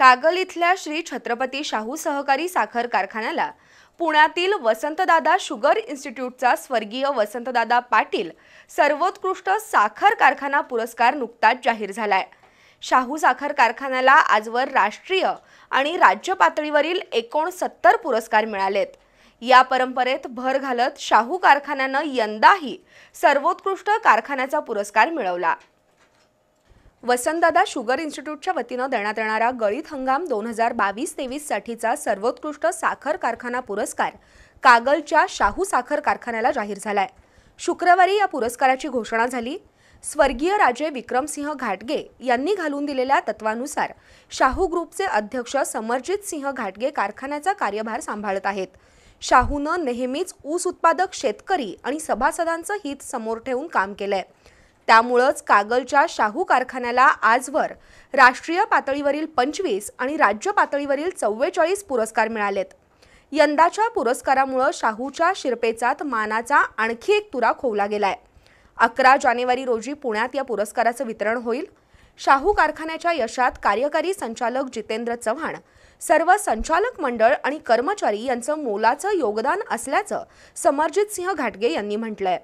कागल इथल्या श्री छत्रपती शाहू सहकारी साखर कारखान्याला पुण्यातील वसंतदादा शुगर इन्स्टिट्यूटचा स्वर्गीय वसंतदादा पाटील सर्वोत्कृष्ट साखर कारखाना पुरस्कार नुकताच जाहीर झाला शाहू साखर कारखान्याला आजवर राष्ट्रीय आणि राज्य पातळीवरील एकोणसत्तर पुरस्कार मिळालेत या परंपरेत भर घालत शाहू कारखान्यानं यंदाही सर्वोत्कृष्ट कारखान्याचा पुरस्कार मिळवला वसंतदादा शुगर इन्स्टिट्यूटच्या वतीनं देण्यात येणारा गळीत हंगाम दोन हजार बावीस साठीचा सर्वोत्कृष्ट साखर कारखाना पुरस्कार कागलच्या शाहू साखर कारखान्याला जाहीर झाला आहे शुक्रवारी या पुरस्काराची घोषणा झाली स्वर्गीय राजे विक्रमसिंह घाटगे यांनी घालून दिलेल्या तत्वानुसार शाहू ग्रुपचे अध्यक्ष समरजित सिंह घाटगे कारखान्याचा कार्यभार सांभाळत आहेत शाहूनं नेहमीच ऊस उत्पादक शेतकरी आणि सभासदांचं हित समोर ठेवून काम केलंय त्यामुळंच कागलच्या शाहू कारखान्याला आजवर राष्ट्रीय पातळीवरील पंचवीस आणि राज्य पातळीवरील चव्वेचाळीस पुरस्कार मिळालेत यंदाच्या पुरस्कारामुळं शाहूच्या शिरपेचात मानाचा आणखी एक तुरा खोवला गेलाय अकरा जानेवारी रोजी पुण्यात या पुरस्काराचं वितरण होईल शाहू कारखान्याच्या यशात कार्यकारी संचालक जितेंद्र चव्हाण सर्व संचालक मंडळ आणि कर्मचारी यांचं मोलाचं योगदान असल्याचं समरजित सिंह घाटगे यांनी म्हटलंय